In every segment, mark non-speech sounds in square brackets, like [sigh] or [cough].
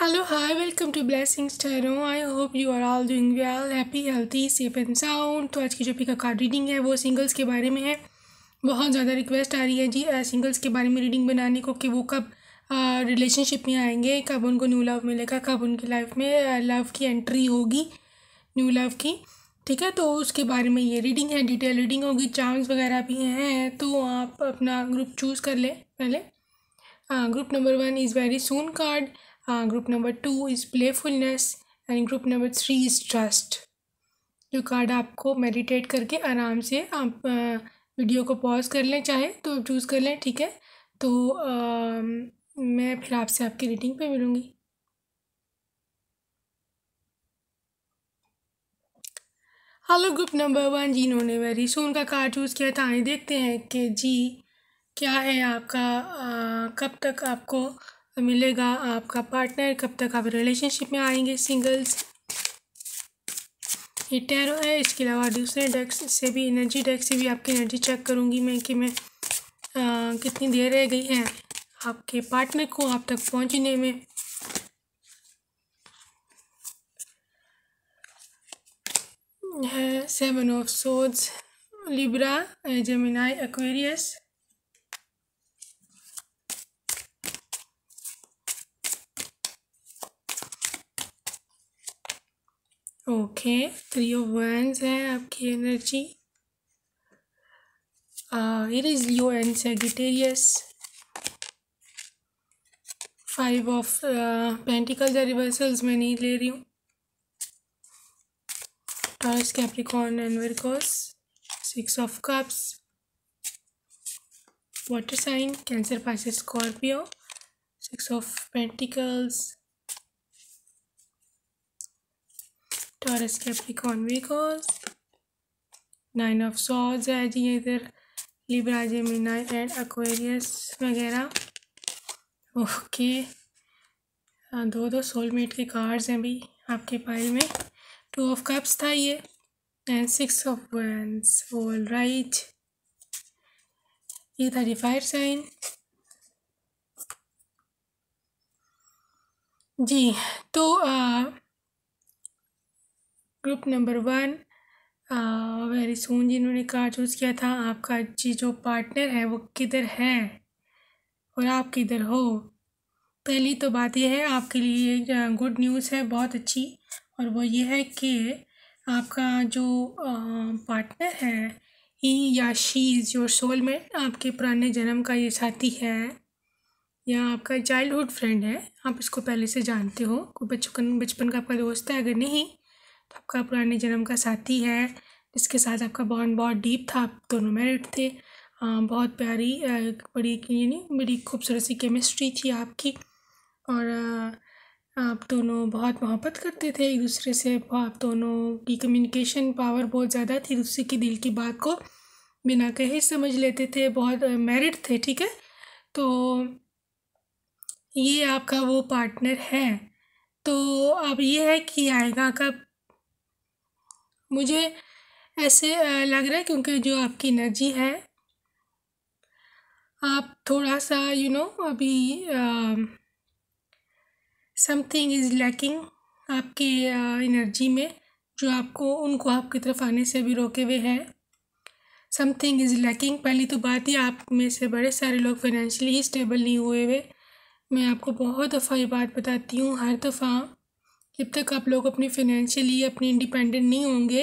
Hello hi welcome to blessings Tarot. I hope you are all doing well happy healthy safe and sound तो आज की जो पिका card reading है वो singles के बारे में है बहुत ज़्यादा रिक्वेस्ट आ रही है जी सिंगल्स के बारे में रीडिंग बनाने को कि वो कब रिलेशनशिप में आएंगे कब उनको न्यू लव मिलेगा कब उनकी लाइफ में लव की एंट्री होगी न्यू लव की ठीक है तो उसके बारे में ये रीडिंग है डिटेल रीडिंग होगी चांस वगैरह भी हैं तो आप अपना ग्रुप चूज़ कर लें पहले group number one is very soon card uh, group number two is playfulness and group number three is trust जो कार्ड आपको मेडिटेट करके आराम से आप वीडियो को पॉज कर लें चाहे तो चूज़ कर लें ठीक है तो आ, मैं फिर आपसे आपकी रीडिंग पे मिलूँगी हेलो ग्रुप नंबर वन जी इन्होंने वेरी सोन का कार्ड चूज़ किया था आइए देखते हैं कि जी क्या है आपका आ, कब तक आपको तो मिलेगा आपका पार्टनर कब तक आप रिलेशनशिप में आएंगे सिंगल्स ये टैरो है इसके अलावा दूसरे डेस्क से भी एनर्जी डेस्क से भी आपकी एनर्जी चेक करूँगी मैं कि मैं आ, कितनी देर रह गई है आपके पार्टनर को आप तक पहुँचने में है seven of swords Libra Gemini Aquarius okay three of wands है आपकी energy it is Leo and Sagittarius five of pentacles या रिवर्सल्स मैं नहीं ले रही हूँ Taurus Capricorn and Virgos six of cups water sign Cancer पास Scorpio six of pentacles Taurus Capricorn Virgos nine of सॉज है जी इधर लिब्रा जेमिनाई एंड अक्वेरियस वगैरह ओके हाँ, दो दो सोलमेट के कार्ड्स हैं भी आपके पाइल में टू ऑफ कप्स था ये and six of wands all right ये था फाइव साइन जी तो आ, group number one very soon जिन्होंने कार चूज़ किया था आपका जी जो पार्टनर है वो किधर है और आप किधर हो पहली तो बात यह है आपके लिए गुड न्यूज़ है बहुत अच्छी और वो ये है कि आपका जो पार्टनर है ही या शी इज़ योर सोल में आपके पुराने जन्म का ये साथी है या आपका चाइल्डहुड फ्रेंड है आप इसको पहले से जानते हो कोई बचपन बचपन का आपका दोस्त है अगर नहीं तो आपका पुराने जन्म का साथी है जिसके साथ आपका बॉन्ड बहुत डीप था आप दोनों मैरिड थे बहुत प्यारी बड़ी यानी बड़ी खूबसूरत सी केमिस्ट्री थी आपकी और आप दोनों बहुत मोहब्बत करते थे एक दूसरे से आप दोनों की कम्युनिकेशन पावर बहुत ज़्यादा थी दूसरे के दिल की बात को बिना कहे समझ लेते थे बहुत मैरिड थे ठीक है तो ये आपका वो पार्टनर है तो अब ये है कि आएगा का मुझे ऐसे लग रहा है क्योंकि जो आपकी एनर्जी है आप थोड़ा सा यू you नो know, अभी समथिंग इज़ लैकिंग आपके एनर्जी uh, में जो आपको उनको आपकी तरफ आने से भी रोके हुए है समथिंग इज़ लैकिंग पहली तो बात ही आप में से बड़े सारे लोग फाइनेंशियली स्टेबल नहीं हुए हुए मैं आपको बहुत दफ़ा ये बात बताती हूँ हर दफ़ा जब तक आप लोग अपनी फिनेंशियली अपनी इंडिपेंडेंट नहीं होंगे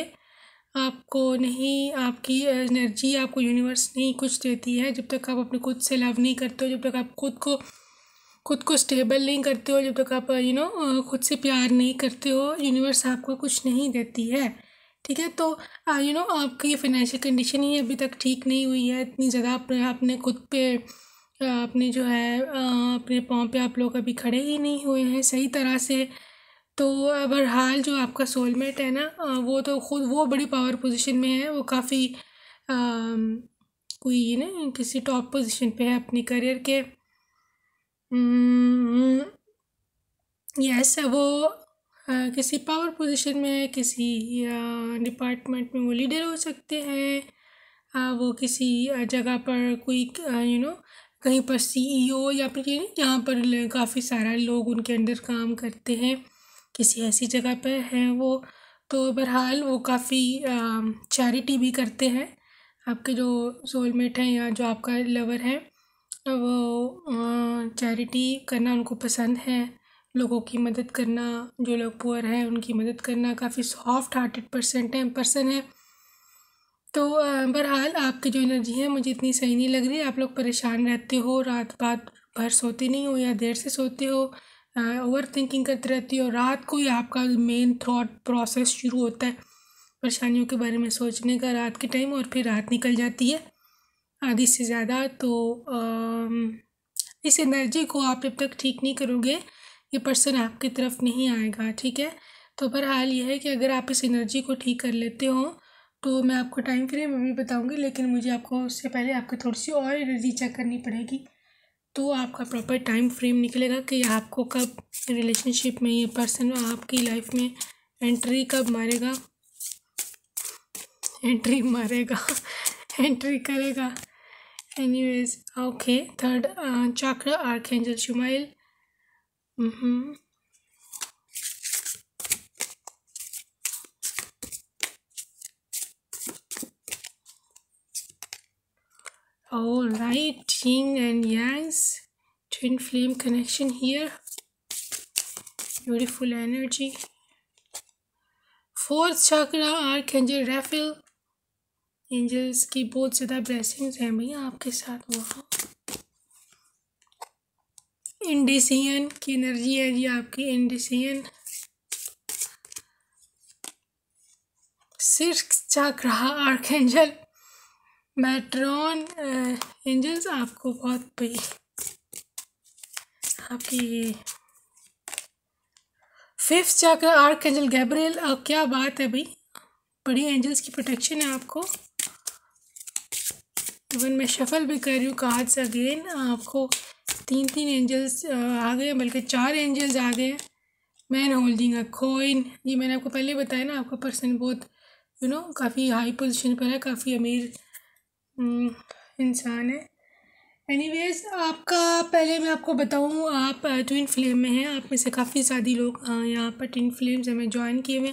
आपको नहीं आपकी एनर्जी आपको यूनिवर्स नहीं कुछ देती है जब तक आप अपने खुद से लव नहीं करते हो जब तक आप खुद को खुद को स्टेबल नहीं करते हो जब तक आप यू नो खुद से प्यार नहीं करते हो यूनिवर्स आपको कुछ नहीं देती है ठीक है तो यू नो आपकी फाइनेंशियल कंडीशन ही अभी तक ठीक नहीं हुई है इतनी ज़्यादा आपने अपने खुद पे अपने जो है अपने पाँव पे आप लोग अभी खड़े ही नहीं हुए हैं सही तरह से तो बहरहाल जो आपका सोलमेट है ना वो तो खुद वो बड़ी पावर पोजीशन में है वो काफ़ी कोई ना किसी टॉप पोजीशन पे है अपनी करियर के यस वो आ, किसी पावर पोजीशन में है किसी डिपार्टमेंट में वो लीडर हो सकते हैं वो किसी जगह पर कोई यू नो कहीं पर सीईओ e या फिर जहाँ पर काफ़ी सारा लोग उनके अंडर काम करते हैं किसी ऐसी जगह पर हैं वो तो बहरहाल वो काफ़ी चैरिटी भी करते हैं आपके जो सोलमेट हैं या जो आपका लवर है वो चैरिटी करना उनको पसंद है लोगों की मदद करना जो लोग पुअर हैं उनकी मदद करना काफ़ी सॉफ्ट हार्टेड परसेंट है पर्सन है तो बहरहाल आपकी जो एनर्जी है मुझे इतनी सही नहीं लग रही आप लोग परेशान रहते हो रात बात भर सोते नहीं हो या देर से सोते हो ओवर थिंकिंग करती रहती है और रात को ही आपका मेन थॉट प्रोसेस शुरू होता है परेशानियों के बारे में सोचने का रात के टाइम और फिर रात निकल जाती है आधी से ज़्यादा तो आ, इस एनर्जी को आप जब तक ठीक नहीं करोगे ये पर्सन आपकी तरफ नहीं आएगा ठीक है तो बहरहाल ये है कि अगर आप इस एनर्जी को ठीक कर लेते हो तो मैं आपको टाइम फ्रेम अभी बताऊंगी लेकिन मुझे आपको उससे पहले आपको थोड़ी सी और एनर्जी चेक करनी पड़ेगी तो आपका प्रॉपर टाइम फ्रेम निकलेगा कि आपको कब रिलेशनशिप में ये पर्सन आपकी लाइफ में एंट्री कब मारेगा एंट्री मारेगा एंट्री [laughs] करेगा anyways okay third chakra angel शुमाइल oh right king and youngs twin flame connection here beautiful energy fourth chakra archangel raphael angels की बहुत ज़्यादा ब्लेसिंग्स हैं भैया आपके साथ वहाँ इंडिसियन की एनर्जी है जी आपकी इंडिसियन six chakra archangel Metatron angels आपको बहुत भाई आपकी फिफ्थ चक्र आर्क एंजल गैब्रियल क्या बात है भाई बड़ी एंजल्स की प्रोटेक्शन है आपको इवन तो मैं शफल भी कर रही हूँ कार्ड्स अगेन आपको तीन तीन एंजल्स आ गए बल्कि चार एंजल्स आ गए मैन होल्डिंग अ कोइन ये मैंने आपको पहले बताया ना आपका पर्सन बहुत यू नो काफ़ी हाई पोजीशन पर है काफ़ी अमीर हम्म, इंसान है एनीवेज आपका पहले मैं आपको बताऊँ आप ट्विन फ्लेम में हैं आप में से काफ़ी सारी लोग यहाँ पर ट्विन फ्लेम्स हमें ज्वाइन किए हुए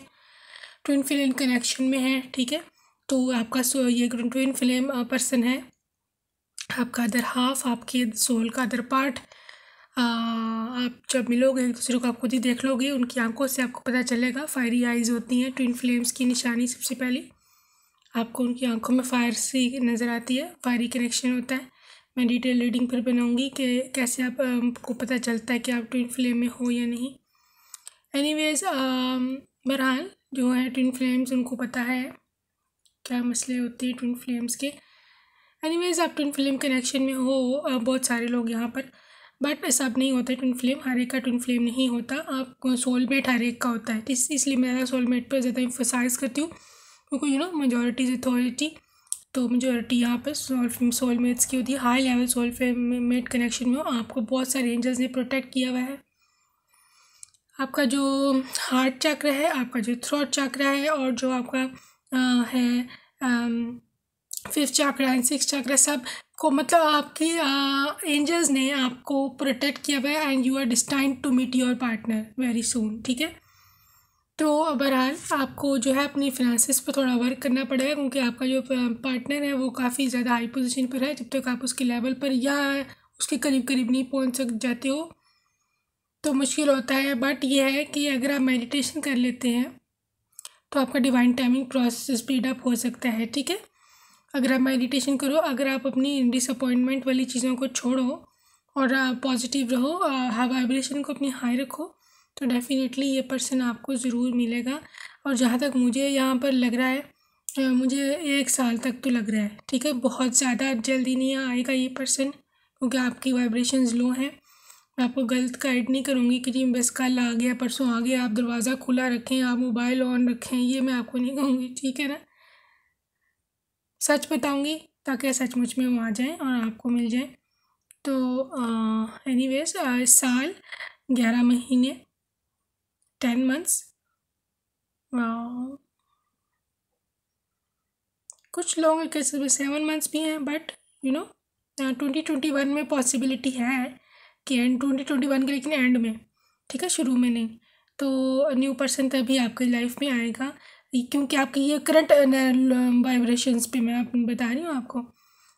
ट्विन फ्लेम कनेक्शन में हैं ठीक है तो आपका ये ट्विन फ्लेम पर्सन है आपका अदर हाफ आपके सोल का अदर पार्ट आप जब मिलोगे एक दूसरे को आप खुद ही देख लोगे उनकी आंखों से आपको पता चलेगा फायरी आइज़ होती हैं ट्विन फ्लेम्स की निशानी सबसे पहले आपको उनकी आंखों में फायर सी नज़र आती है फायरी कनेक्शन होता है मैं डिटेल रीडिंग पर बनाऊँगी कि कैसे आप आपको पता चलता है कि आप ट्विन फ्लेम में हो या नहीं एनीवेज बहरहाल जो है ट्विन फ्लेम्स उनको पता है क्या मसले होते हैं ट्विन फ्लेम्स के एनीवेज आप ट्विन फ्लेम कनेक्शन में हो बहुत सारे लोग यहाँ पर बट सब नहीं होता है ट्विन फ्लेम हर एक का ट्विन फ्लेम नहीं होता आप सोलमेट हर एक का होता है इस इसलिए मैं ज़्यादा सोलमेट पर ज़्यादा इम्फोसाइज करती हूँ क्योंकि यू नो मेजोरिटीज़ अथॉरिटी तो मेजोरिटी यहाँ पर सोल सोलमेट्स की होती है high level soul mate connection में हो आपको बहुत सारे एंजल्स ने प्रोटेक्ट किया हुआ है आपका जो हार्ट चक्र है आपका जो थ्रोट चक्र है और जो आपका आ, है फिफ्थ चक्र एंड सिक्स चक्र सब को मतलब आपकी एंजल्स ने आपको प्रोटेक्ट किया हुआ है and you are destined to meet your partner very soon ठीक है तो बहरहाल आपको जो है अपनी फिनांसिस पर थोड़ा वर्क करना पड़ेगा क्योंकि आपका जो पार्टनर है वो काफ़ी ज़्यादा हाई पोजीशन पर है जब तक आप उसके लेवल पर या उसके करीब करीब नहीं पहुंच सक जाते हो तो मुश्किल होता है बट ये है कि अगर आप मेडिटेशन कर लेते हैं तो आपका divine timing process speed up हो सकता है ठीक है अगर आप मेडिटेशन करो अगर आप अपनी डिसअपॉइंटमेंट वाली चीज़ों को छोड़ो और पॉजिटिव रहो वाइब्रेशन को अपनी हाई रखो तो डेफ़िनेटली ये पर्सन आपको ज़रूर मिलेगा और जहाँ तक मुझे यहाँ पर लग रहा है मुझे एक साल तक तो लग रहा है ठीक है बहुत ज़्यादा जल्दी नहीं आएगा ये पर्सन क्योंकि आपकी वाइब्रेशंस लो हैं मैं आपको गलत गाइड नहीं करूँगी कि जी बस कल आ गया परसों आ गया आप दरवाज़ा खुला रखें आप मोबाइल ऑन रखें ये मैं आपको नहीं कहूँगी ठीक है ना सच बताऊँगी ताकि सचमुच में वो आ जाएँ और आपको मिल जाए तो एनी वेज साल ग्यारह महीने 10 मंथ्स कुछ लोग कैसे भी सेवन मंथ्स भी हैं but you know twenty twenty one में पॉसिबिलिटी है कि एंड ट्वेंटी ट्वेंटी वन के लेकिन एंड में ठीक है शुरू में नहीं तो न्यू पर्सन तभी आपकी लाइफ में आएगा क्योंकि आपकी ये करंट वाइब्रेशंस uh, पे मैं आप बता रही हूँ आपको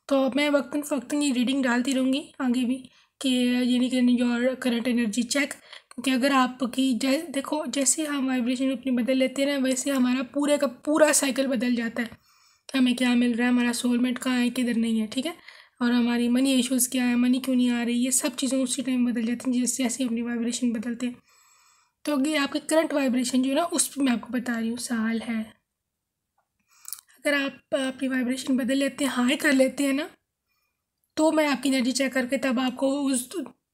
तो मैं वक्ता फ़क्ता ये रीडिंग डालती रहूँगी आगे भी कि ये नहीं कि योर करंट एनर्जी चेक कि अगर आपकी जै देखो जैसे हम वाइब्रेशन अपनी बदल लेते रहें वैसे हमारा पूरे का पूरा साइकिल बदल जाता है हमें क्या मिल रहा है हमारा सोलमेट कहाँ है किधर नहीं है ठीक है और हमारी मनी इश्यूज़ क्या है मनी क्यों नहीं आ रही ये सब चीज़ें उसी टाइम बदल जाती हैं जैसे जैसे अपनी वाइब्रेशन बदलते हैं तो ये आपकी करंट वाइब्रेशन जो है ना उस पर मैं आपको बता रही हूँ साल है अगर आप अपनी वाइब्रेशन बदल लेते हैं हाई कर लेते हैं ना तो मैं आपकी एनर्जी चेक करके तब आपको उस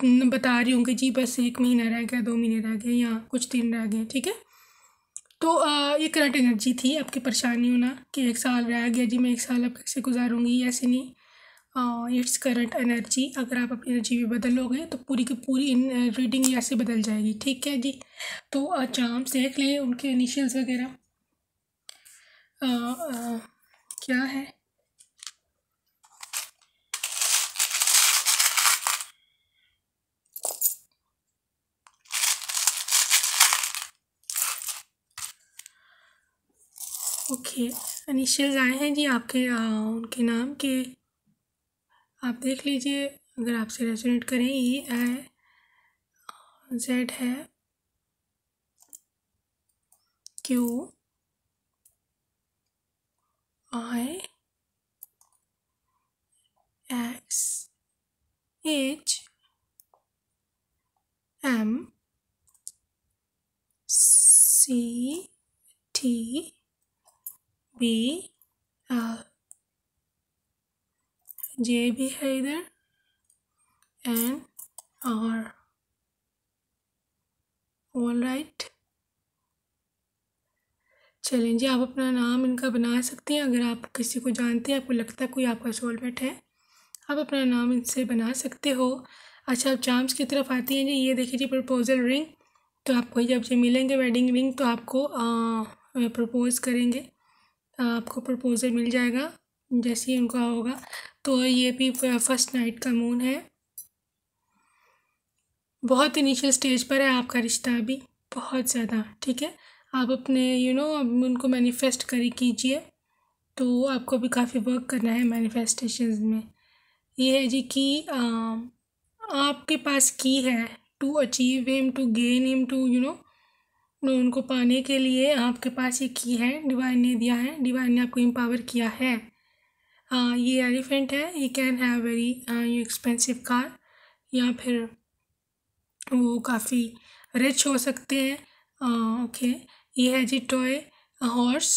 बता रही हूँ कि जी बस एक महीना रह गया दो महीने रह गए या कुछ दिन रह गए ठीक है तो आ, ये करंट एनर्जी थी आपकी परेशानी होना कि एक साल रह गया जी मैं एक साल अब कैसे गुजारूँगी ऐसे नहीं इट्स करंट एनर्जी अगर आप अपनी एनर्जी भी बदलोगे तो पूरी की पूरी रीडिंग ऐसे बदल जाएगी ठीक है जी तो चार्म्स देख लें उनके इनिशियल्स वगैरह क्या है ओके इनिशियल्स आए हैं जी आपके आ, उनके नाम के आप देख लीजिए अगर आपसे रेजोनेट करें ई आई जेड है Q I X H M C T B J भी है इधर एंड आर ऑल राइट चलें जी आप अपना नाम इनका बना सकते हैं अगर आप किसी को जानते हैं आपको लगता है कोई आपका सोलमेट है आप अपना नाम इनसे बना सकते हो अच्छा आप चार्म्स की तरफ आती हैं जी ये देखिए जी प्रपोज़ल रिंग तो आपको जब से मिलेंगे वेडिंग रिंग तो आपको प्रपोज़ करेंगे आपको प्रपोज़ल मिल जाएगा जैसे ही उनका होगा तो ये भी फर्स्ट नाइट का मून है बहुत इनिशियल स्टेज पर है आपका रिश्ता अभी बहुत ज़्यादा ठीक है आप अपने यू you नो know, उनको मैनिफेस्ट करी कीजिए तो आपको भी काफ़ी वर्क करना है मैनिफेस्टेशन में ये है जी कि आपके पास की है to achieve him to gain him to you know तो उनको पाने के लिए आपके पास ये की है डिवाइन ने दिया है डिवाइन ने आपको एम्पावर किया है आ, ये एलिफेंट है ये can have very you expensive car या फिर वो काफ़ी रिच हो सकते हैं ओके ये है जी टॉय हॉर्स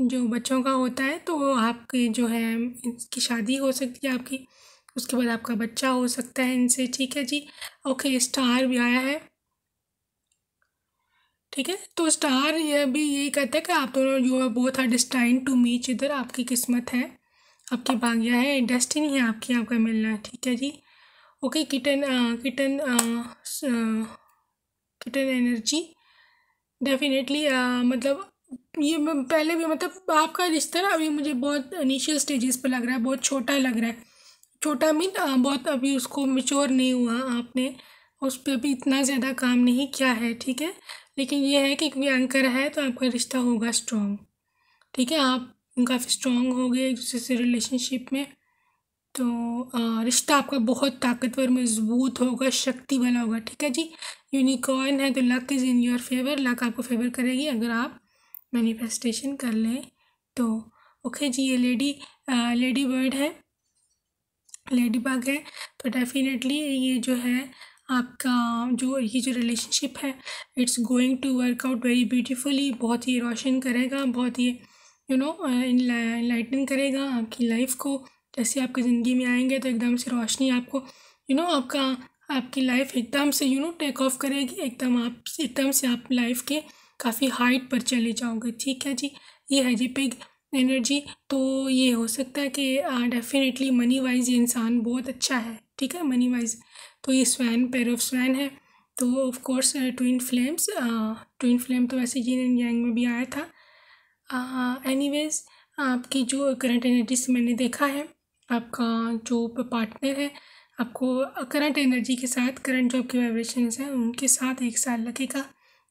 जो बच्चों का होता है तो आपके जो है इनकी शादी हो सकती है आपकी उसके बाद आपका बच्चा हो सकता है इनसे ठीक है जी ओके स्टार भी आया है ठीक है तो स्टार ये भी यही कहते हैं कि आप दोनों you are both are destined to meet इधर आपकी किस्मत है आपकी भाग्य है डेस्टिनी है आपकी आपका मिलना ठीक है जी okay kitten kitten kitten energy definitely मतलब ये पहले भी मतलब आपका रिश्ता ना अभी मुझे बहुत इनिशियल स्टेजेस पे लग रहा है बहुत छोटा लग रहा है छोटा मीन uh, बहुत अभी उसको मेच्योर नहीं हुआ आपने उस पर भी इतना ज़्यादा काम नहीं किया है ठीक है लेकिन ये है कि कोई एंकर है तो आपका रिश्ता होगा स्ट्रॉन्ग ठीक है आप काफ़ी स्ट्रॉन्ग हो गए एक दूसरे से रिलेशनशिप में तो रिश्ता आपका बहुत ताकतवर मजबूत होगा शक्ति वाला होगा ठीक है जी यूनिकॉर्न है तो luck is in your favour luck आपको फेवर करेगी अगर आप मैनिफेस्टेशन कर लें तो ओके जी ये लेडी आ, लेडी बर्ड है लेडी बाग है तो डेफिनेटली ये जो है आपका जो ये जो रिलेशनशिप है it's going to work out very beautifully बहुत ही रोशन करेगा बहुत ही यू नो इनलाइटन करेगा आपकी लाइफ को जैसे आपकी ज़िंदगी में आएंगे तो एकदम से रोशनी आपको यू you नो know, आपका आपकी लाइफ एकदम से यू नो टेक ऑफ करेगी एकदम आप एकदम से आप लाइफ के काफ़ी हाइट पर चले जाओगे ठीक है जी ये है जी पिग एनर्जी तो ये हो सकता है कि डेफिनेटली मनी वाइज इंसान बहुत अच्छा है ठीक है मनी वाइज तो ये स्वैन पेर ऑफ स्वैन है तो of course twin flames twin flame तो वैसे जीन एंड यांग में भी आया था एनीवेज uh, आपकी जो करंट एनर्जी से मैंने देखा है आपका जो पार्टनर है आपको करंट एनर्जी के साथ करंट जो आपके वाइब्रेशन हैं उनके साथ एक साल लगेगा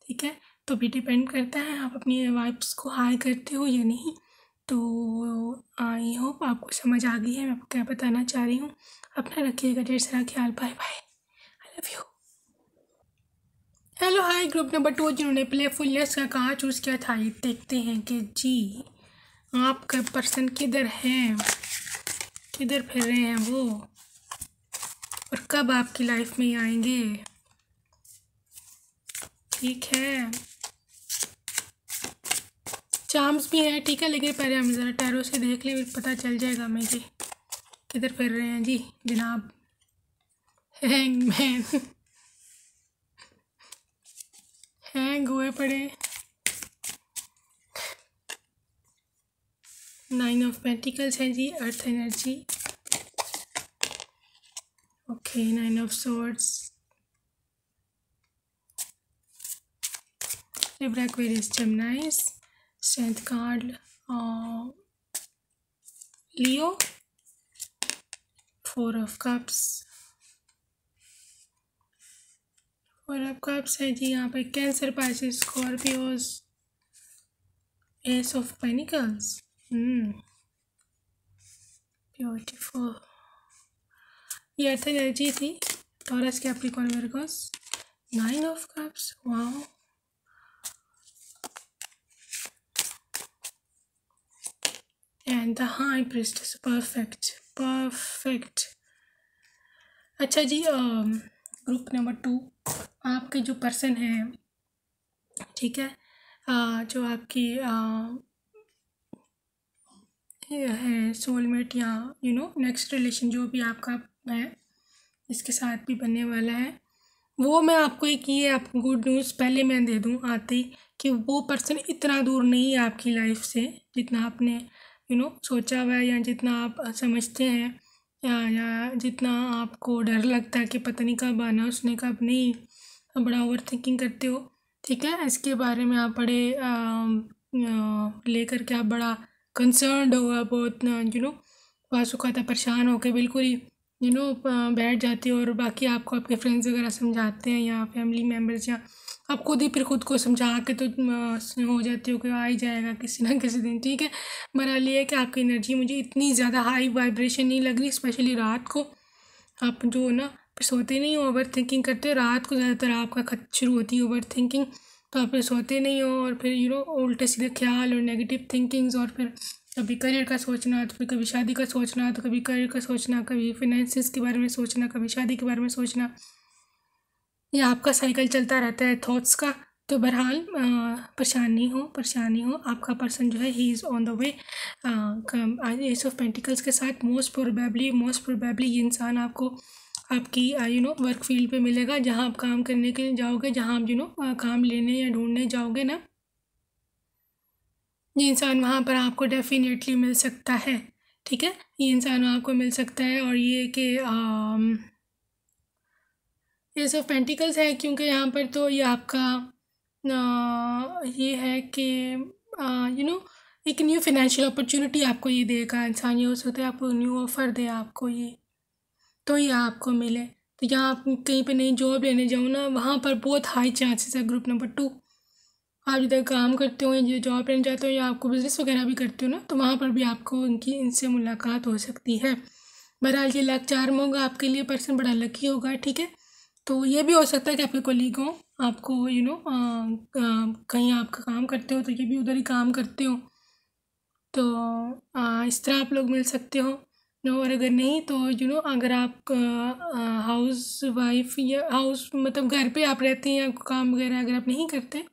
ठीक है तो भी डिपेंड करता है आप अपनी वाइब्स को हाई करते हो या नहीं तो आई होप आपको समझ आ गई है मैं आपको क्या बताना चाह रही हूँ अपना रखिएगा ढेर सारा ख्याल bye bye I love you hello hi group number two जिन्होंने प्लेफुलनेस का कहा चूज़ किया था ये देखते हैं कि जी आपका पर्सन किधर है किधर फिर रहे हैं वो और कब आपकी लाइफ में आएंगे ठीक है चार्म्स भी हैं ठीक है लेकिन पहले हम ज़रा टैरो से देख लें पता चल जाएगा हमें जी किधर फिर रहे हैं जी जनाब मैन हैंग हुए पड़े नाइन ऑफ पेंटिकल्स हैं जी earth energy okay nine of swords libra aquarius सेंट कार्ल Leo four of cups four of cups है जी यहाँ पे Cancer Pisces Scorpios ace of pentacles hmm, beautiful ये अर्थ एनर्जी थी Taurus Capricorn Virgos nine of cups wow the high priestess priest perfect perfect अच्छा जी ग्रुप नंबर टू आपके जो पर्सन हैं ठीक है आ, जो आपकी है सोलमेट या यू नो नेक्स्ट रिलेशन जो भी आपका है इसके साथ भी बनने वाला है वो मैं आपको एक ये आप गुड न्यूज़ पहले मैं दे दूँ आते कि वो पर्सन इतना दूर नहीं है आपकी लाइफ से जितना आपने यू नो सोचा हुआ है या जितना आप समझते हैं या या जितना आपको डर लगता है कि पता नहीं कब आना उसने कब नहीं बड़ा ओवर थिंकिंग करते हो ठीक है इसके बारे में आप बड़े लेकर के आप बड़ा कंसर्न हो आप बहुत यू नो वासुकाता परेशान के बिल्कुल ही यू नो बैठ जाते हो और बाकी आपको आपके फ्रेंड्स वगैरह समझाते हैं या फैमिली मेम्बर्स या आप खुद ही फिर खुद को समझा के तो हो जाती हो कि आ ही जाएगा किसी ना किसी दिन ठीक है मेरा लिए है कि आपकी एनर्जी मुझे इतनी ज़्यादा हाई वाइब्रेशन नहीं लग रही स्पेशली रात को आप जो ना सोते नहीं हो ओवर थिंकिंग करते हो रात को ज़्यादातर आपका खत शुरू होती है ओवर थिंकिंग तो आप फिर सोते नहीं हो और फिर यू नो उल्टे सीधे ख्याल और नेगेटिव थिंकिंग्स और फिर कभी करियर का सोचना तो फिर कभी शादी का सोचना तो कभी करियर का सोचना कभी फिनेंसिस के बारे में सोचना कभी शादी के बारे में सोचना या आपका साइकिल चलता रहता है थॉट्स का तो बहरहाल परेशान नहीं हो परेशान नहीं हो आपका पर्सन जो है he is on the way ace of pentacles के साथ मोस्ट प्रोबेबली मोस्ट प्रोबेबली ये इंसान आपको आपकी यू नो वर्क फील्ड पे मिलेगा जहाँ आप काम करने के लिए जाओगे जहाँ आप यू नो काम लेने या ढूंढने जाओगे ना ये इंसान वहाँ पर आपको डेफिनेटली मिल सकता है ठीक है ये इंसान वहाँ आपको मिल सकता है और ये कि ये सब पेंटिकल्स है क्योंकि यहाँ पर तो ये आपका आ, ये है कि यू नो एक न्यू फिनेंशियल अपॉर्चुनिटी आपको ये देगा इंसान ये हो सकता है आपको न्यू ऑफ़र दे आपको ये तो ये आपको मिले तो यहाँ आप कहीं पे नई जॉब लेने जाओ ना वहाँ पर बहुत हाई चांसेस है ग्रुप नंबर टू आप जिधर काम करते हो या जॉब लेने जाते हो या आपको बिज़नेस वगैरह भी करते हो ना तो वहाँ पर भी आपको उनकी इनसे मुलाकात हो सकती है बहरहाल ये लाख चार में होगा आपके लिए पर्सन बड़ा लकी होगा ठीक है तो ये भी हो सकता है कि आपके कोलीग हों आपको यू नो कहीं आपका काम करते हो तो ये भी उधर ही काम करते हो तो आ, इस तरह आप लोग मिल सकते हो नो और अगर नहीं तो यू नो अगर आप हाउस वाइफ या हाउस मतलब घर पे आप रहते हैं या काम वगैरह अगर आप नहीं करते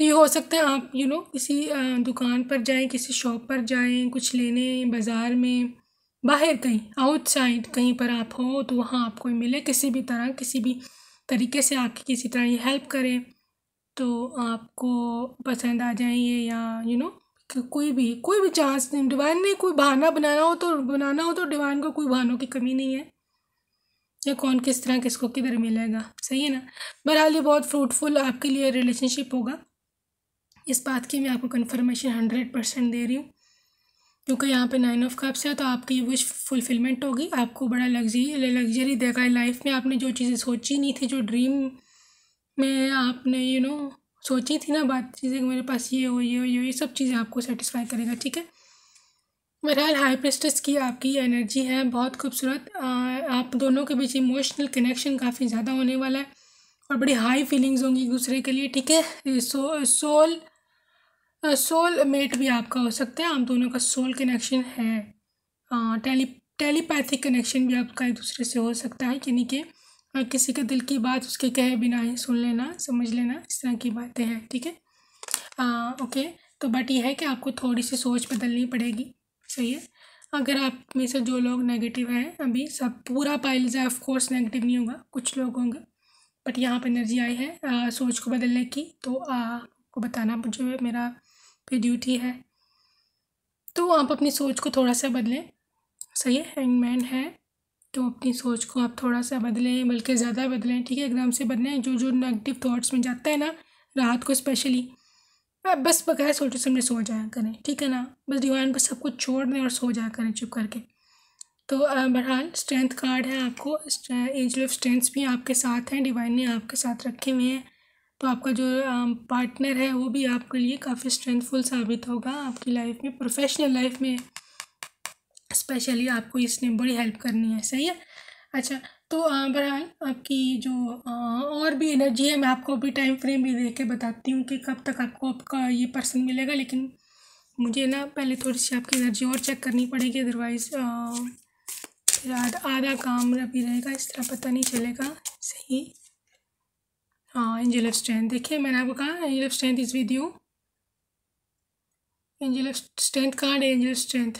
तो ये हो सकता है आप यू you नो know, किसी दुकान पर जाएं किसी शॉप पर जाएं कुछ लेने बाज़ार में बाहर कहीं आउटसाइड कहीं पर आप हो तो वहाँ आपको मिले किसी भी तरह किसी भी तरीके से आपकी किसी तरह ये हेल्प करें तो आपको पसंद आ जाए ये या यू you नो know, कोई भी कोई भी चांस नहीं डिवाइन ने कोई बहाना बनाना हो तो बनाना हो तो डिवाइन को कोई बहानों की कमी नहीं है या कौन किस तरह किसको किधर मिलेगा सही है ना बहरहाल ये बहुत फ्रूटफुल आपके लिए रिलेशनशिप होगा इस बात की मैं आपको कन्फर्मेशन हंड्रेड परसेंट दे रही हूँ क्योंकि यहाँ पे नाइन ऑफ कप्स है तो आपकी ये विश फुलफिलमेंट होगी आपको बड़ा लग्जरी लग्जरी देगा लाइफ में आपने जो चीज़ें सोची नहीं थी जो ड्रीम में आपने यू नो सोची थी ना बात चीज़ें मेरे पास ये हो ये हो ये हो ये सब चीज़ें आपको सेटिस्फाई करेगा ठीक है बहरहाल हाई प्रेस्टस की आपकी एनर्जी है बहुत खूबसूरत आप दोनों के बीच इमोशनल कनेक्शन काफ़ी ज़्यादा होने वाला है और बड़ी हाई फीलिंग्स होंगी एक दूसरे के लिए ठीक है सो सोल सोल मेट भी आपका हो सकता है आप दोनों का सोल कनेक्शन है टेली टेलीपैथिक कनेक्शन भी आपका एक दूसरे से हो सकता है यानी कि किसी के दिल की बात उसके कहे बिना ही सुन लेना समझ लेना इस तरह की बातें हैं ठीक है आ, ओके तो बट ये है कि आपको थोड़ी सी सोच बदलनी पड़ेगी सही है अगर आप में से जो लोग नेगेटिव हैं अभी सब पूरा पाइल्स है ऑफकोर्स नेगेटिव नहीं होगा कुछ लोग होंगे बट यहाँ पर एनर्जी आई है आ, सोच को बदलने की तो आ, आपको बताना मुझे मेरा पे ड्यूटी है तो आप अपनी सोच को थोड़ा सा बदलें सही है हैंगमैन है तो अपनी सोच को आप थोड़ा सा बदलें बल्कि ज़्यादा बदलें ठीक है एकदम से बदलें जो जो नेगेटिव थाट्स में जाता है ना रात को स्पेशली आप बस बगैर सोचे समझे सो जाया करें ठीक है ना बस डिवाइन पर सब कुछ छोड़ दें और सो जाया करें चुप करके तो बहरहाल स्ट्रेंथ कार्ड है आपको एंजल ऑफ स्ट्रेंथ्स भी आपके साथ हैं डिवाइन ने आपके साथ रखे हुए हैं तो आपका जो पार्टनर है वो भी आपके लिए काफ़ी स्ट्रेंथफुल साबित होगा आपकी लाइफ में प्रोफेशनल लाइफ में स्पेशली आपको इसने बड़ी हेल्प करनी है सही है अच्छा तो बहरहाल आपकी जो और भी एनर्जी है मैं आपको अभी टाइम फ्रेम भी देख के बताती हूँ कि कब तक आपको आपका ये पर्सन मिलेगा लेकिन मुझे ना पहले थोड़ी सी आपकी एनर्जी और चेक करनी पड़ेगी अदरवाइज़ आधा आधा काम अभी रहेगा इस तरह पता नहीं चलेगा सही एंजल ऑफ स्ट्रेंथ देखिए मैंने आपको कहा angel of strength is with you angel of strength card है एंजल ऑफ स्ट्रेंथ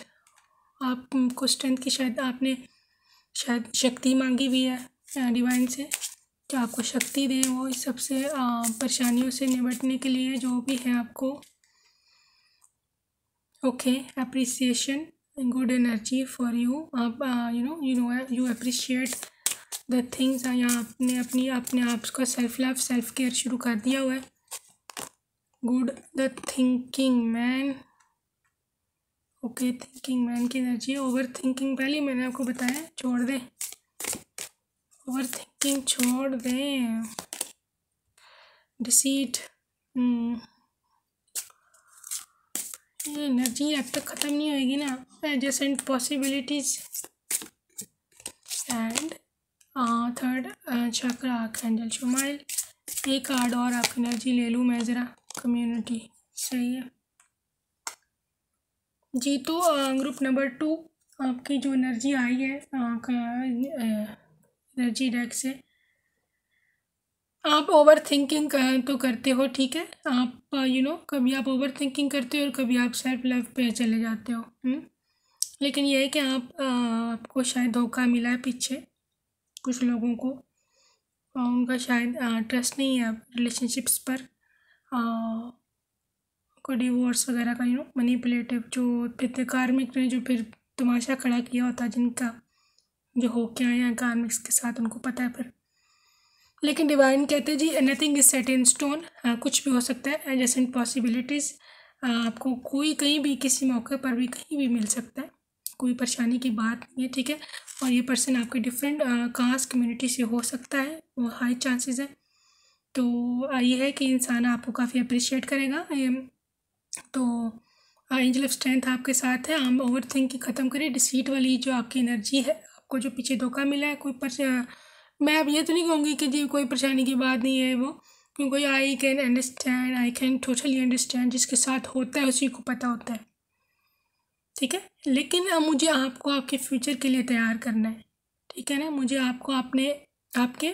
आपको स्ट्रेंथ की शायद आपने शायद शक्ति मांगी हुई है डिवाइन से कि तो आपको शक्ति दें वो इस सबसे परेशानियों से निपटने के लिए जो भी है आपको okay appreciation good energy for you आप you know you know you appreciate the things है यहाँ आपने अपनी अपने आप का सेल्फ लव सेल्फ केयर शुरू कर दिया हुआ है good the thinking man okay thinking man की एनर्जी ओवर थिंकिंग पहले मैंने आपको बताया छोड़ दें ओवर थिंकिंग छोड़ दें डिसीट hmm. ये एनर्जी अब तक ख़त्म नहीं होगी ना एडजेसेंट पॉसिबिलिटीज एंड थर्ड चक्र आर्कैंडल शुमाइल एक कार्ड और आप एनर्जी ले लूँ मैं ज़रा कम्युनिटी सही है जी तो ग्रुप नंबर टू आपकी जो एनर्जी आई है एनर्जी डेक से आप ओवर थिंकिंग तो करते हो ठीक है आप यू नो कभी आप ओवर थिंकिंग करते हो और कभी आप सेल्फ लव पे चले जाते हो हुँ? हम्म? लेकिन यह है कि आप आपको शायद धोखा मिला है पीछे कुछ लोगों को आ, उनका शायद ट्रस्ट नहीं है रिलेशनशिप्स पर कोई डिवोर्स वगैरह का यू नो मनीपुलेटिव जो फिर कार्मिक ने जो फिर तमाशा खड़ा किया होता जिनका जो होके आए हैं कार्मिक्स के साथ उनको पता है फिर लेकिन डिवाइन कहते हैं जी nothing is set in stone कुछ भी हो सकता है एडजस्टेंट पॉसिबिलिटीज़ आपको कोई कहीं भी किसी मौके पर भी कहीं भी मिल सकता है कोई परेशानी की बात नहीं है ठीक है और ये पर्सन आपके डिफरेंट कास्ट कम्युनिटी से हो सकता है वो हाई चांसेस है तो ये है कि इंसान आपको काफ़ी अप्रिशिएट करेगा तो एंजल ऑफ स्ट्रेंथ आपके साथ है हम ओवर थिंक ख़त्म करें डिसीट वाली जो आपकी एनर्जी है आपको जो पीछे धोखा मिला है कोई पर मैं अब ये तो नहीं कहूँगी कि जी कोई परेशानी की बात नहीं है वो क्योंकि I can understand I can totally understand जिसके साथ होता है उसी को पता होता है ठीक है लेकिन अब मुझे आपको आपके फ्यूचर के लिए तैयार करना है ठीक है ना मुझे आपको अपने आपके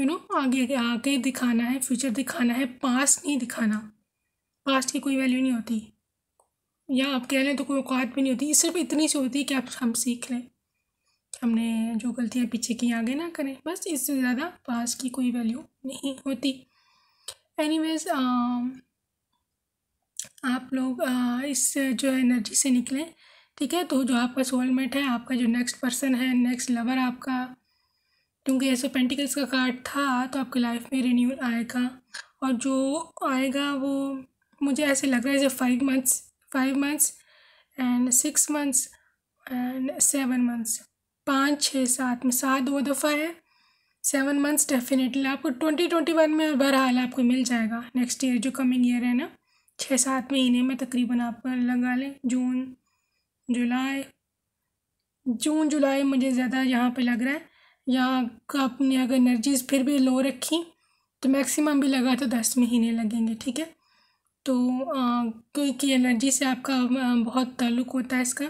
यू नो आगे आगे दिखाना है फ्यूचर दिखाना है पास्ट नहीं दिखाना पास्ट की कोई वैल्यू नहीं होती या आप कह लें तो कोई औकात भी नहीं होती सिर्फ इतनी सी होती है कि आप हम सीख लें हमने जो गलतियाँ पीछे की आगे ना करें बस इससे ज़्यादा पास की कोई वैल्यू नहीं होती एनी वेज um, आप लोग इस जो एनर्जी से निकलें ठीक है तो जो आपका सोलमेट है आपका जो नेक्स्ट पर्सन है नेक्स्ट लवर आपका क्योंकि ऐसे पेंटिकल्स का कार्ड था तो आपकी लाइफ में रिन्यूअल आएगा और जो आएगा वो मुझे ऐसे लग रहा है जो five months five months and six months and seven months पाँच छः सात में सात दो दफ़ा है सेवन मंथ्स डेफिनेटली आपको ट्वेंटी ट्वेंटी वन में बहरहाल आपको मिल जाएगा नेक्स्ट ईयर जो कमिंग ईयर है ना छः सात महीने में तकरीबन आप लगा लें जून जुलाई जून जुलाई मुझे ज़्यादा यहाँ पे लग रहा है यहाँ का आपने अगर एनर्जीज़ फिर भी लो रखी तो मैक्सिमम भी लगा तो दस महीने लगेंगे ठीक है तो क्योंकि एनर्जी से आपका बहुत ताल्लुक़ होता है इसका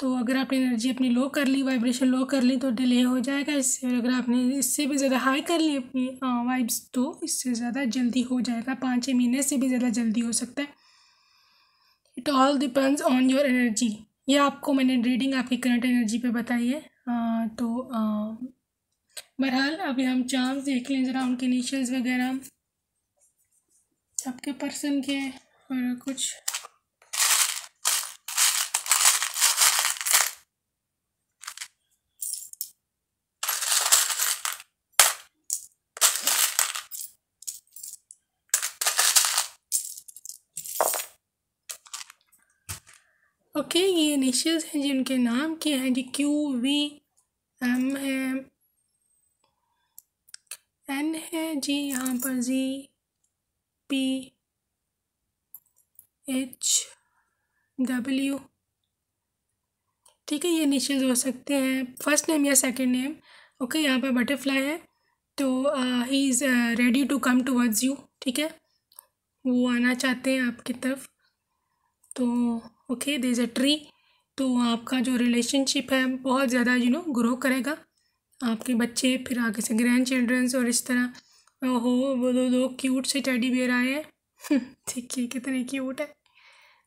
तो अगर आपने एनर्जी अपनी लो कर ली वाइब्रेशन लो कर ली तो डिले हो जाएगा इससे अगर आपने इससे भी ज़्यादा हाई कर ली अपनी वाइब्स तो इससे ज़्यादा जल्दी हो जाएगा पाँच छः महीने से भी ज़्यादा जल्दी हो सकता है it all depends on your energy ये आपको मैंने रीडिंग आपकी करंट एनर्जी पर बताई है आ, तो बहरहाल अभी हम चांस देख लें ज़रा उनके इनिशियल्स वगैरह आपके पर्सन के और कुछ ओके ये इनिशियल्स हैं जी उनके नाम के हैं जी क्यू वी एम है एन है जी यहाँ पर जी पी एच डब्ल्यू ठीक है ये इनिशियल्स हो सकते हैं फर्स्ट नेम या सेकंड नेम ओके यहाँ पर बटरफ्लाई है तो he is ready to come towards you ठीक है वो आना चाहते हैं आपकी तरफ तो okay there is a tree तो आपका जो रिलेशनशिप है बहुत ज़्यादा यू नो ग्रो करेगा आपके बच्चे फिर आगे से ग्रैंड चिल्ड्रंस और इस तरह हो वो दो दो क्यूट से टेडी बेयर आए हैं ठीक [laughs] है कितने क्यूट है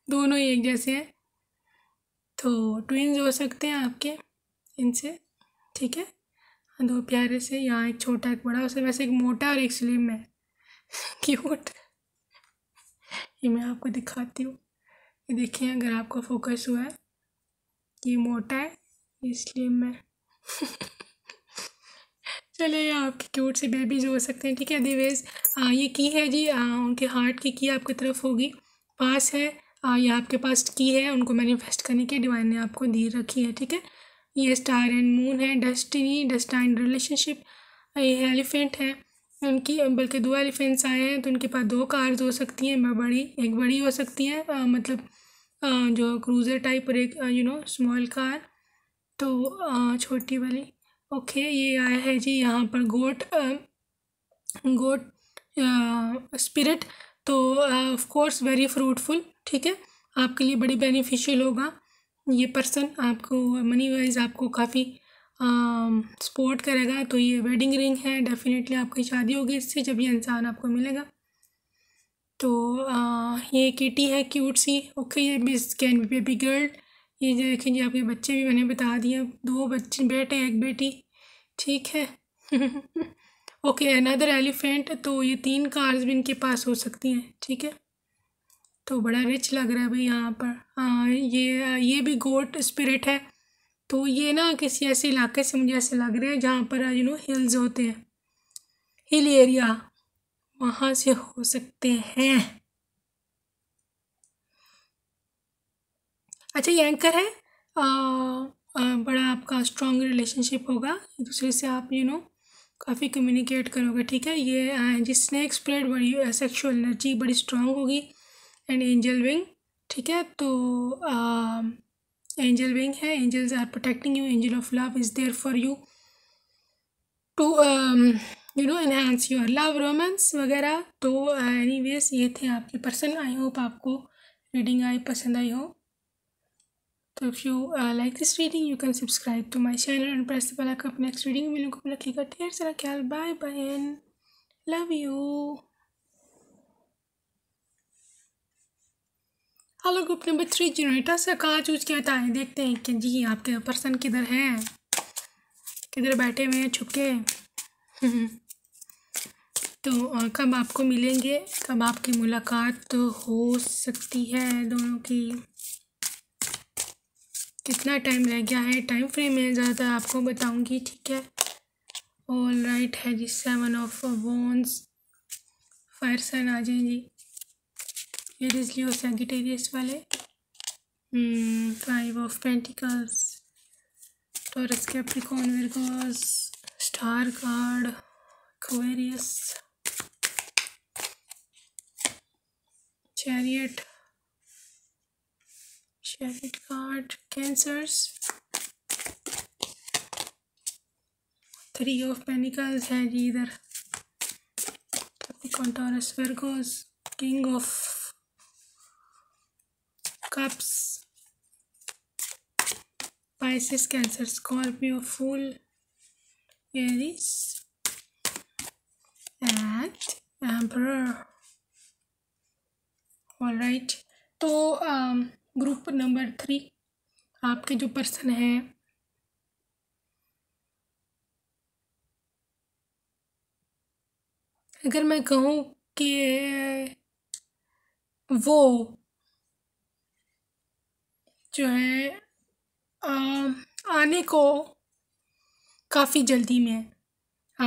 दोनों ही एक जैसे हैं तो ट्विंस हो सकते हैं आपके इनसे ठीक है हाँ, दो प्यारे से यहाँ एक छोटा एक बड़ा उसे वैसे एक मोटा और एक स्लिम है क्यूट [laughs] ये मैं आपको दिखाती हूँ देखिए अगर आपका फोकस हुआ है ये मोटा है इसलिए मैं ये आपके क्यूट से बेबीज हो सकते हैं ठीक है दिवेज़ ये की है जी आ, उनके हार्ट की की आपकी तरफ होगी पास है आ, ये आपके पास की है उनको मैनिफेस्ट करने के डिवाइन ने आपको दी रखी है ठीक है ये स्टार एंड मून है डस्टिनी डस्टाइन रिलेशनशिप ये एलिफेंट है उनकी बल्कि दो एलिफेंट्स आए हैं तो उनके पास दो कार्स हो सकती हैं बड़ी एक बड़ी हो सकती है आ, मतलब जो क्रूज़र टाइप और एक यू नो स्मॉल कार तो छोटी वाली ओके ये आया है जी यहाँ पर गोट गोट स्पिरिट तो ऑफ कोर्स वेरी फ्रूटफुल ठीक है आपके लिए बड़ी बेनिफिशियल होगा ये पर्सन आपको मनी वाइज आपको काफ़ी सपोर्ट करेगा तो ये वेडिंग रिंग है डेफिनेटली आपकी शादी होगी इससे जब ये इंसान आपको मिलेगा तो आ, ये किटी है क्यूट सी ओके ये miss can be baby girl ये देखें जी आपके बच्चे भी मैंने बता दिए दो बच्चे बेटे एक बेटी ठीक है ओके अनदर एलिफेंट तो ये तीन कार्स भी इनके पास हो सकती हैं ठीक है तो बड़ा रिच लग रहा है भाई यहाँ पर हाँ ये ये भी गोट स्पिरिट है तो ये ना किसी ऐसे इलाके से मुझे ऐसे लग रहा है जहाँ पर यू नो हिल्स होते हैं हिल एरिया वहां से हो सकते हैं अच्छा ये एंकर है आ, आ, बड़ा आपका स्ट्रॉन्ग रिलेशनशिप होगा एक दूसरे से आप यू नो काफ़ी कम्युनिकेट करोगे ठीक है ये जिस स्नैक स्प्रेड बड़ी सेक्शुअल एनर्जी बड़ी स्ट्रॉन्ग होगी एंड एंजल विंग ठीक है तो एंजल विंग है angels are protecting you angel of love is there for you to you know enhance your love romance वगैरह तो एनी uh, वेज ये थे आपके पर्सन आई होप आपको रीडिंग आई पसंद आई हो तो if you like this reading you can subscribe to my channel and press the next reading मिलने को रखिएगा ढेर सारा ख्याल bye bye and love you hello group number three generator से कहा चूज के था देखते हैं कि जी आपके पर्सन किधर है किधर बैठे हुए हैं छुपके [laughs] तो कब आपको मिलेंगे कब आपकी मुलाकात तो हो सकती है दोनों की कितना टाइम रह गया है टाइम फ्रेम में ज़्यादातर आपको बताऊंगी ठीक है ऑल राइट है जी seven of wands fire sign आ जाए जी ये और सेगिटेरियस वाले five of pentacles Taurus Capricorn Virgos star card Aquarius chariot chariot card Cancers three of pentacles है जी इधर कॉन्टोरस Virgos king of cups Pisces Cancer Scorpio fool It is at emperor all right तो group number three आपके जो person हैं अगर मैं कहूँ कि वो जो है आ, um, आने को काफ़ी जल्दी में है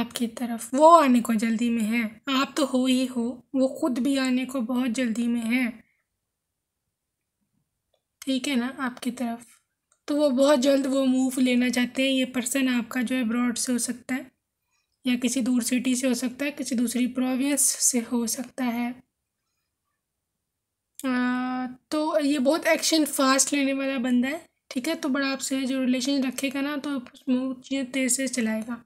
आपकी तरफ वो आने को जल्दी में है आप तो हो ही हो वो खुद भी आने को बहुत जल्दी में है ठीक है ना आपकी तरफ तो वो बहुत जल्द वो मूव लेना चाहते हैं ये पर्सन आपका जो है ब्रॉड से हो सकता है या किसी दूर सिटी से हो सकता है किसी दूसरी प्रोविंस से हो सकता है आ, तो ये बहुत एक्शन फास्ट लेने वाला बंदा है ठीक है तो बड़ा आपसे जो रिलेशन रखेगा ना तो स्मूथ तेज़ से चलाएगा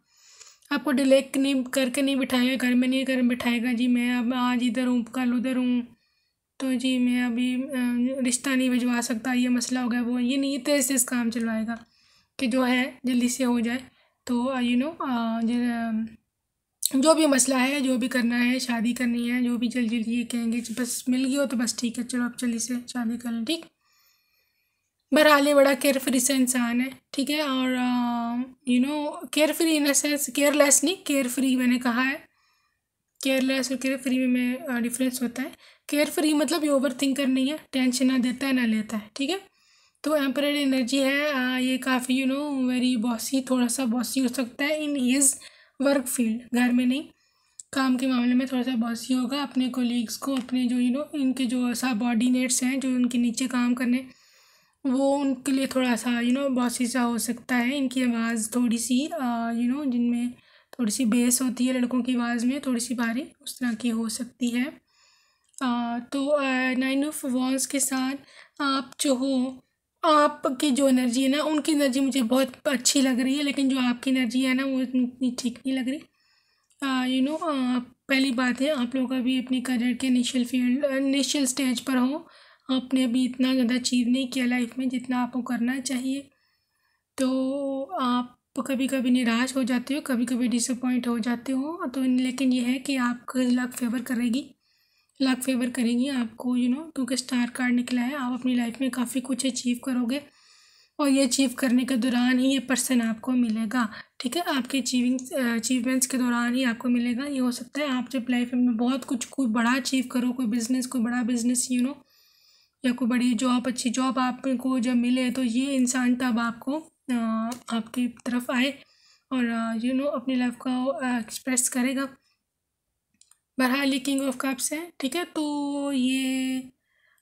आपको डिले नहीं करके नहीं बिठाएगा घर में नहीं घर में बिठाएगा जी मैं अब आज इधर हूँ कल उधर हूँ तो जी मैं अभी रिश्ता नहीं भिजवा सकता ये मसला हो गया वो ये नहीं तेज़ तेज़ काम चलवाएगा कि जो है जल्दी से हो जाए तो यू नो जो भी मसला है जो भी करना है शादी करनी है जो भी जल्दी जल्दी ये कहेंगे बस मिल गई हो तो बस ठीक है चलो आप जल्दी से शादी कर लें ठीक बहरहाल ये बड़ा केयर फ्री सा इंसान है ठीक है और you know care free in sense careless नहीं केयर फ्री मैंने कहा है केयरलेस और केयर फ्री में डिफरेंस uh, होता है केयर फ्री मतलब ये ओवर थिंकर नहीं है टेंशन ना देता है ना लेता है ठीक है तो एम्परर एनर्जी है आ, uh, ये काफ़ी यू नो वेरी बॉसी थोड़ा सा बॉसी हो सकता है इन हिज वर्क फील्ड घर में नहीं काम के मामले में थोड़ा सा बॉसी होगा अपने कोलीग्स को अपने जो यू नो इनके जो सब ऑर्डिनेट्स हैं जो उनके नीचे काम करने वो उनके लिए थोड़ा सा यू नो बॉसी सा हो सकता है इनकी आवाज़ थोड़ी सी यू नो जिनमें थोड़ी सी बेस होती है लड़कों की आवाज़ में थोड़ी सी भारी उस तरह की हो सकती है आ, तो नाइन ऑफ वॉन्स के साथ आप जो हो आपकी जो एनर्जी है ना उनकी एनर्जी मुझे बहुत अच्छी लग रही है लेकिन जो आपकी एनर्जी है ना वो इतनी ठीक नहीं लग रही यू नो you know, पहली बात है आप लोग अभी अपनी करियर के इनिशियल फील्ड इनिशियल स्टेज पर हो आपने अभी इतना ज़्यादा अचीव नहीं किया लाइफ में जितना आपको करना चाहिए तो आप कभी कभी निराश हो जाते हो कभी कभी डिसअपॉइंट हो जाते हो तो लेकिन यह है कि आपको लक फेवर करेगी लक फेवर करेगी आपको यू नो क्योंकि स्टार कार्ड निकला है आप अपनी लाइफ में काफ़ी कुछ अचीव करोगे और ये अचीव करने के दौरान ही ये पर्सन आपको मिलेगा ठीक है आपके अचीविंग अचीवमेंट्स के दौरान ही आपको मिलेगा ये हो सकता है आप जब लाइफ में बहुत कुछ कोई बड़ा अचीव करो कोई बिज़नेस कोई बड़ा बिज़नेस यू नो या कोई बड़ी जॉब अच्छी जॉब आपको जब मिले तो ये इंसान तब आपको आपकी तरफ आए और यू नो अपनी लाइफ का एक्सप्रेस करेगा बहरहाल ये किंग ऑफ कप्स है ठीक है तो ये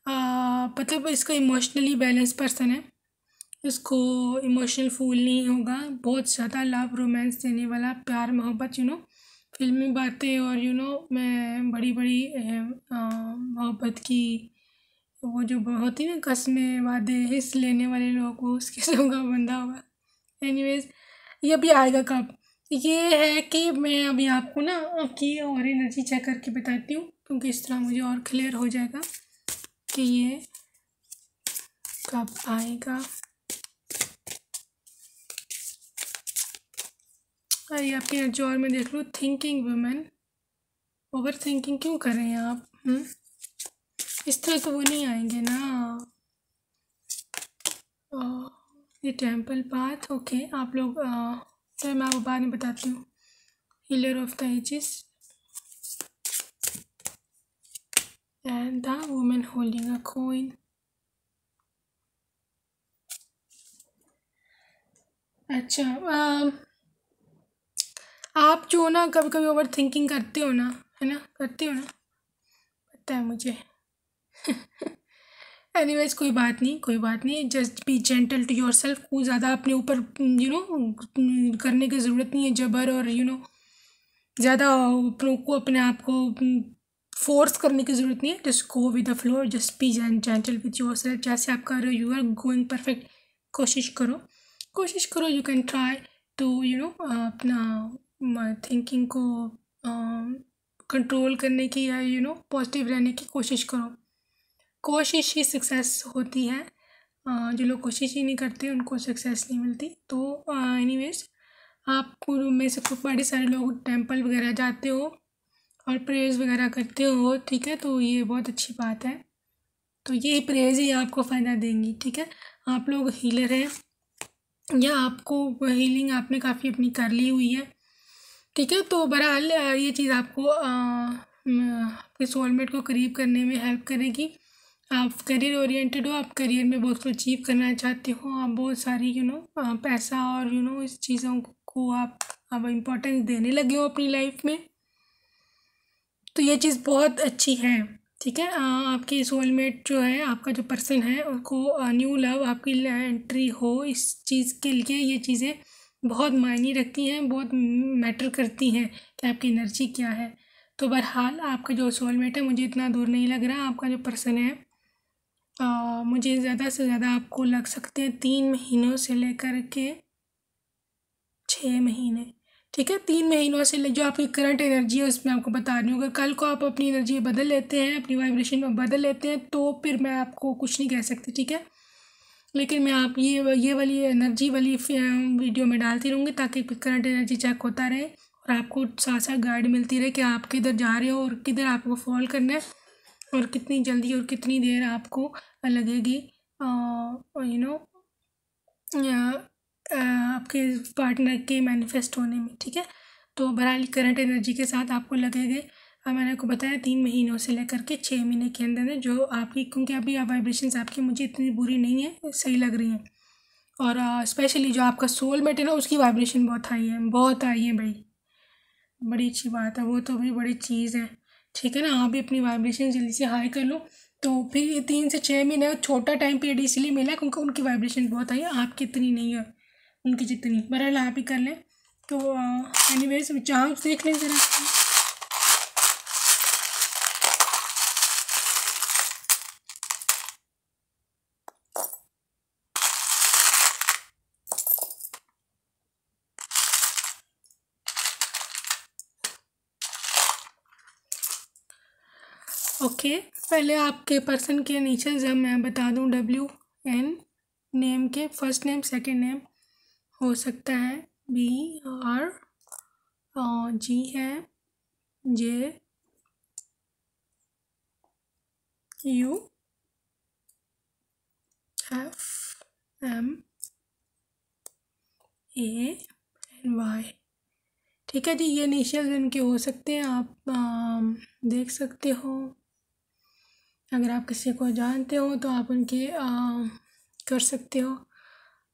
मतलब इसका इमोशनली बैलेंस पर्सन है इसको इमोशनल फूल नहीं होगा बहुत ज़्यादा लव रोमांस देने वाला प्यार मोहब्बत यू नो फिल्मी बातें और यू नो मैं बड़ी बड़ी मोहब्बत की तो वो जो होती ही ना कसमे वादे हिस्स लेने वाले लोग वो उस किस्म का बंदा होगा एनी ये अभी आएगा कब ये है कि मैं अभी आपको ना आपकी और एनर्जी चेक करके बताती हूँ क्योंकि इस तरह मुझे और क्लियर हो जाएगा कि ये कब आएगा अरे आपकी एनर्जी और मैं देख लूँ थिंकिंग वुमेन ओवर थिंकिंग क्यों कर रहे हैं आप हुँ? हम्म। इस तरह तो वो नहीं आएंगे ना ओ, ये टेम्पल पाथ ओके आप लोग चलो तो मैं आपको बाद में बताती हूँ healer of the ages and the women holding a coin अच्छा आ, um, आप जो ना कभी कभी ओवर थिंकिंग करते हो ना है ना करते हो ना पता है मुझे एनीवेज [laughs] कोई बात नहीं कोई बात नहीं just be gentle to yourself को ज़्यादा अपने ऊपर यू नो करने की ज़रूरत नहीं है जबर और यू नो ज़्यादा को अपने आप को फोर्स करने की ज़रूरत नहीं है just go with the flow just be gentle with yourself जैसे आप कर रहे हो यू आर गोइंग परफेक्ट कोशिश करो कोशिश करो you can try to you know अपना थिंकिंग को कंट्रोल करने की या यू नो पॉजिटिव रहने की कोशिश करो कोशिश ही सक्सेस होती है जो लोग कोशिश ही नहीं करते उनको सक्सेस नहीं मिलती तो एनी वेज आप में से खूब बड़े सारे लोग टेम्पल वगैरह जाते हो और प्रेयर्स वगैरह करते हो ठीक है तो ये बहुत अच्छी बात है तो ये प्रेयर्स ही आपको फ़ायदा देंगी ठीक है आप लोग हीलर हैं या आपको हीलिंग आपने काफ़ी अपनी कर ली हुई है ठीक है तो बहरहाल ये चीज़ आपको आपके सोलमेट को करीब करने में हेल्प करेगी आप करियर ओरिएंटेड हो आप करियर में बहुत कुछ अचीव करना चाहते हो आप बहुत सारी यू you नो know, पैसा और यू you नो know, इस चीज़ों को आप अब इम्पोर्टेंस देने लगे हो अपनी लाइफ में तो ये चीज़ बहुत अच्छी है ठीक है आपकी सोलमेट जो है आपका जो पर्सन है उसको न्यू लव आपकी एंट्री हो इस चीज़ के लिए ये चीज़ें बहुत मायने रखती हैं बहुत मैटर करती हैं कि आपकी एनर्जी क्या है तो बहरहाल आपका जो सोलमेट है मुझे इतना दूर नहीं लग रहा आपका जो पर्सन है आ, मुझे ज़्यादा से ज़्यादा आपको लग सकते हैं तीन महीनों से लेकर के छः महीने ठीक है तीन महीनों से ले जो आपकी करंट एनर्जी है उसमें आपको बता रही हूँ अगर कल को आप अपनी एनर्जी बदल लेते हैं अपनी वाइब्रेशन में बदल लेते हैं तो फिर मैं आपको कुछ नहीं कह सकती ठीक है लेकिन मैं आप ये ये वाली एनर्जी वाली वीडियो में डालती रहूँगी ताकि करंट एनर्जी चेक होता रहे और आपको साथ साथ गाइड मिलती रहे कि आप किधर जा रहे हो और किधर आपको फॉल करना है और कितनी जल्दी और कितनी देर आपको लगेगी यू नो आपके पार्टनर के मैनिफेस्ट होने में ठीक है तो बहरहाल करंट एनर्जी के साथ आपको अब मैंने आपको बताया तीन महीनों से लेकर के छः महीने के अंदर जो आपकी क्योंकि अभी आप वाइब्रेशन आपकी मुझे इतनी बुरी नहीं है सही लग रही हैं और स्पेशली जो आपका सोल मेट है ना उसकी वाइब्रेशन बहुत हाई है बहुत हाई है भाई बड़ी अच्छी बात है वो तो भी बड़ी चीज़ है ठीक है ना आप भी अपनी वाइब्रेशन जल्दी से हाई कर लो तो फिर ये तीन से छः महीने छोटा टाइम पीरियड इसलिए मिला क्योंकि उनकी वाइब्रेशन बहुत आई है आपकी इतनी नहीं है उनकी जितनी बहरहाल आप ही कर लें तो एनी वेज चांस देख लें जरा ओके पहले आपके पर्सन के नीचे जब मैं बता दूँ डब्ल्यू एन नेम के फर्स्ट नेम सेकंड नेम हो सकता है बी आर जी है J U F M A N Y ठीक है जी ये इनिशियल इनके हो सकते हैं आप आ, देख सकते हो अगर आप किसी को जानते हो तो आप उनके आ, कर सकते हो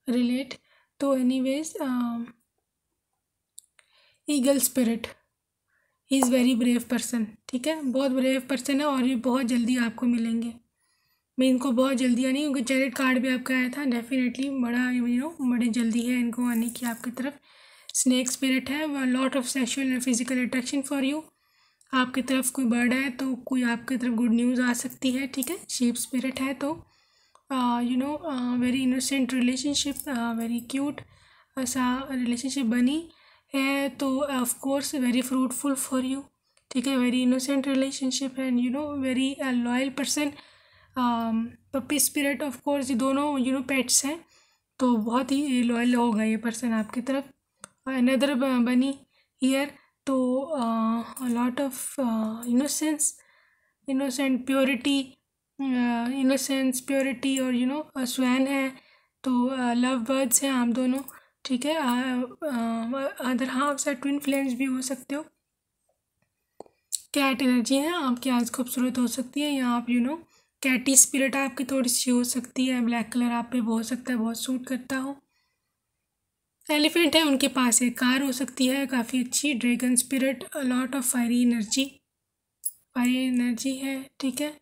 रिलेट तो anyways eagle spirit he is very brave person ठीक है बहुत ब्रेव पर्सन है और ये बहुत जल्दी आपको मिलेंगे मैं इनको बहुत जल्दी आनी क्योंकि चैरिट कार्ड भी आपका आया था डेफिनेटली बड़ा यू नो बड़ी जल्दी है इनको आने की आपकी तरफ स्नैक स्पिरिट है lot of sexual and physical attraction for you आपकी तरफ कोई बर्ड है तो कोई आपकी तरफ गुड न्यूज़ आ सकती है ठीक है शीप स्पिरिट है तो you know very innocent relationship very cute ऐसा रिलेशनशिप बनी है तो of course very fruitful for you ठीक है very innocent relationship and you know very loyal person puppy spirit of course ये दोनों यू नो पेट्स हैं तो बहुत ही लॉयल होगा ये पर्सन आपकी तरफ अनदर बनी ईयर तो uh, a lot of uh, innocence innocent purity uh, और यू नो a है तो लव uh, बर्ड्स हैं आप दोनों ठीक है अदर हाफ या ट्विन फ्लेम्स भी हो सकते हो कैट एनर्जी है आपकी आज खूबसूरत हो सकती है या आप यू नो कैटी स्पिरिट आपकी थोड़ी सी हो सकती है ब्लैक कलर आप पे हो सकता है बहुत सूट करता हो एलिफेंट है उनके पास है कार हो सकती है काफ़ी अच्छी dragon spirit lot of fiery energy fiery energy है ठीक है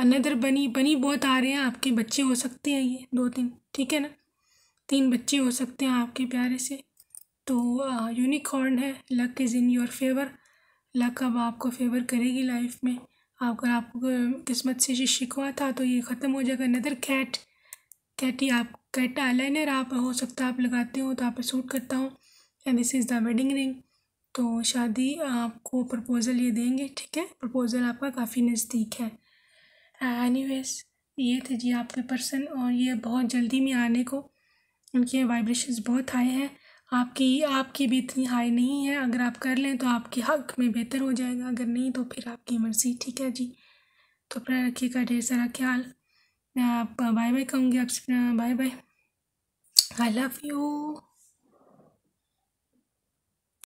अनदर बनी बनी बहुत आ रहे हैं आपके बच्चे हो सकते हैं ये दो तीन ठीक है ना तीन बच्चे हो सकते हैं आपके प्यारे से तो यूनिकॉर्न है luck is in your favour luck अब आपको फेवर करेगी लाइफ में अगर आपको किस्मत से शिकवा था तो ये ख़त्म हो जाएगा नदर कैट कैट ही आप कट आईलाइनर आप हो सकता है आप लगाते हो तो आप सूट करता हूँ and this is the wedding ring तो शादी आपको प्रपोज़ल ये देंगे ठीक है प्रपोज़ल आपका काफ़ी नज़दीक है एनी वेज ये थे जी आपके पर्सन और ये बहुत जल्दी में आने को उनके वाइब्रेशंस बहुत हाई हैं आपकी आपकी भी इतनी हाई नहीं है अगर आप कर लें तो आपके हक में बेहतर हो जाएगा अगर नहीं तो फिर आपकी मर्ज़ी ठीक है जी तो अपना रखिएगा ढेर सारा ख्याल मैं आप बाय बाय कहूँगी आपसे bye bye I love you